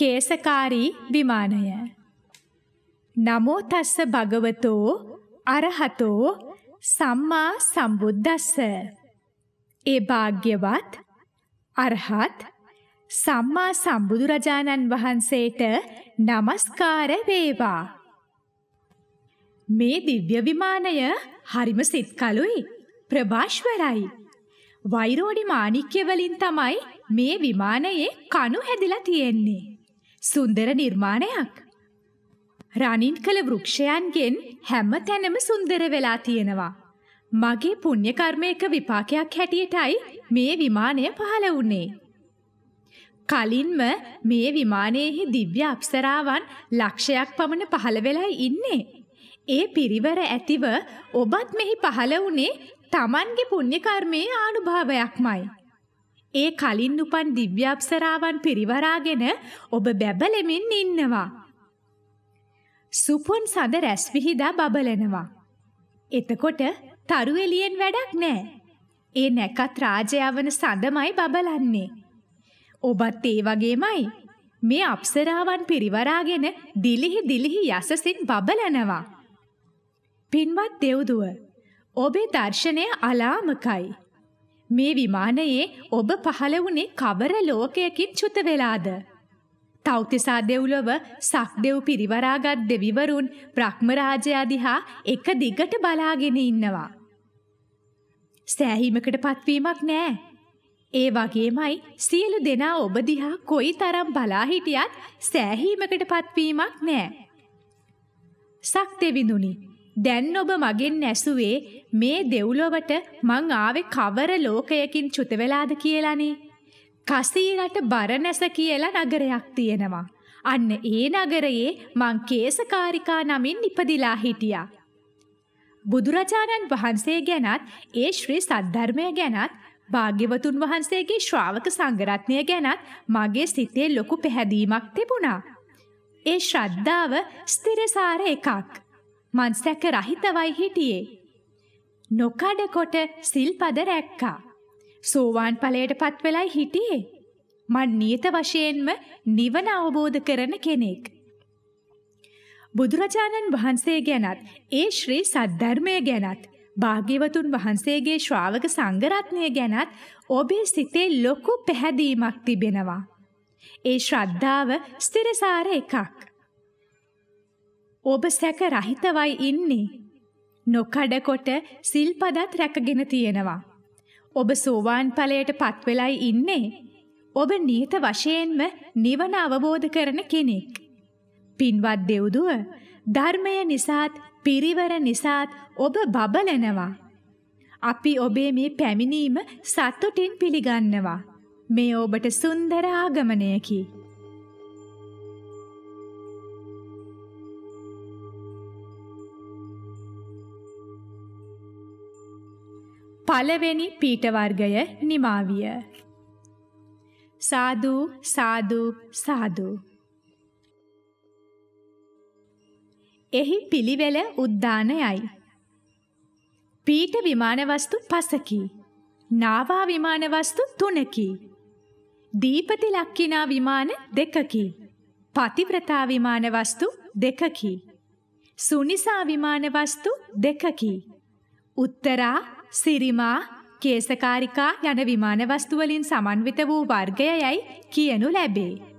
කේසකාරී විමානය. නමෝ තස්ස භගවතෝ අරහතෝ සම්මා සම්බුද්දස්ස. ඒ භාග්‍යවත් අරහත් සම්මා සම්බුදුරජාණන් වහන්සේට নমස්කාර වේවා. මේ දිව්‍ය විමානය හරිම සිත්කලුයි ප්‍රභාෂ්වරයි. වෛරෝඩි මාණික්‍ය වලින් තමයි මේ විමානයේ කණු හැදිලා තියෙන්නේ. සුන්දර නිර්මාණයක්. රනින් කළ වෘක්ෂයන්ගෙන් හැම තැනම සුන්දර වෙලා තියෙනවා. මගේ පුණ්‍ය කර්මයක විපාකයක් හැටියටයි මේ විමානය පහළ වුණේ. කලින්ම මේ විමානයේහි දිව්‍ය අප්සරාවන් ලක්ෂයක් පමණ පහළ වෙලයි ඉන්නේ. ඒ පිරිවර ඇතිව ඔබත් මෙහි පහළ වුණේ Tamanගේ පුණ්‍ය කර්මයේ ආනුභාවයක්මයි. ඒ කලින් උපන් දිව්‍යාප්සරාවන් පිරිවරාගෙන ඔබ බැබලෙමින් ඉන්නවා. සුපුන් සඳ රැස් විහිදා බබලනවා. එතකොට තරු එළියෙන් වැඩක් නෑ. ඒ නැකත් රාජයා වන සඳමයි බබලන්නේ. ඔබත් ඒ වගේමයි. මේ අප්සරාවන් පිරිවරාගෙන දිලිහි දිලිහි යසසින් බබලනවා. පින්වත් දෙව්දුව, ඔබේ දර්ශනය අලාමකයි. මේ විමානයේ ඔබ පහළ වුණේ කවර ලෝකයකින් චුත වෙලාද? තෞතිසා දෙව්ලොව සක්දෙව් පිරිවරාගත් දෙවිවරුන් බ්‍රහ්මරාජයා දිහා එක දිගට බලාගෙන ඉන්නවා. සෑහීමකට පත්වීමක් නෑ. ඒ වගේමයි සියලු දෙනා ඔබ දිහා කොයි තරම් බලා හිටියත් සෑහීමකට පත්වීමක් නෑ. සක් දෙවිඳුනි දැන් ඔබ මගෙන් ඇසුවේ මේ දෙව්ලොවට මං ආවේ කවර ලෝකයකින් චුත වෙලාද කියලානේ. කසීරට බරණැස කියලා නගරයක් තියෙනවා. අන්න ඒ නගරයේ මං කේසකාරිකා නමින් ඉපදිලා හිටියා. බුදුරජාණන් වහන්සේ ගැනත් ඒ ශ්‍රී සද්ධර්මය ගැනත් භාග්‍යවතුන් වහන්සේගේ ශ්‍රාවක සංගරත්නය ගැනත් මගේ සිතේ ලොකු පැහැදීමක් තිබුණා. ඒ ශ්‍රද්ධාව ස්තිරසාර එකක්. මං සැක රහිතවයි හිටියේ. නොකඩකොට සිල්පද රැක්කා. සෝවාන් ඵලයට පත් වෙලයි හිටියේ. මන් නියත වශයෙන්ම නිවන අවබෝධ කරන කෙනෙක්. බුදුරජාණන් වහන්සේ ගැනත් ඒ ශ්‍රී සද්ධර්මය ගැනත් භාග්‍යවතුන් වහන්සේගේ ශ්‍රාවක සංඝරත්නය ගැනත් ඔබේ සිතේ ලොකු පැහැදීමක් තිබෙනවා. ඒ ශ්‍රද්ධාව ස්ථිරසාර එකක්. ඔබ සැක රහිතවයි ඉන්නේ. නොකඩකොට සිල්පදත් රැකගෙන තියෙනවා. ඔබ සෝවාන් ඵලයට පත්වෙලයි ඉන්නේ. ඔබ නියත වශයෙන්ම නිවන අවබෝධ කරන කෙනෙක්. පින්වත් දෙව්දුව ධර්මය නිසාත් පිරිවර නිසාත් ඔබ බබලනවා. අපි ඔබේ මේ පැමිණීම සතුටින් පිළිගන්නවා. මේ ඔබට සුන්දර ආගමනයකි. පළවෙනි පීට වර්ගය නිමා විය. සාදු සාදු සාදු. එහි පිළිවෙල උද්දානයයි. පීට විමාන වස්තු 5කි. නාවා විමාන වස්තු 3කි. දීපති ලක්කිනා විමාන 2කි. පතිව්‍රතා විමාන වස්තු 2කි. සුනිසා විමාන වස්තු 2කි. උත්තරා සිරිමා කේසකාරිකා යන විමාන වස්තුවලින් සමන්විත වූ වර්ගය යයි කියනු ලැබේ.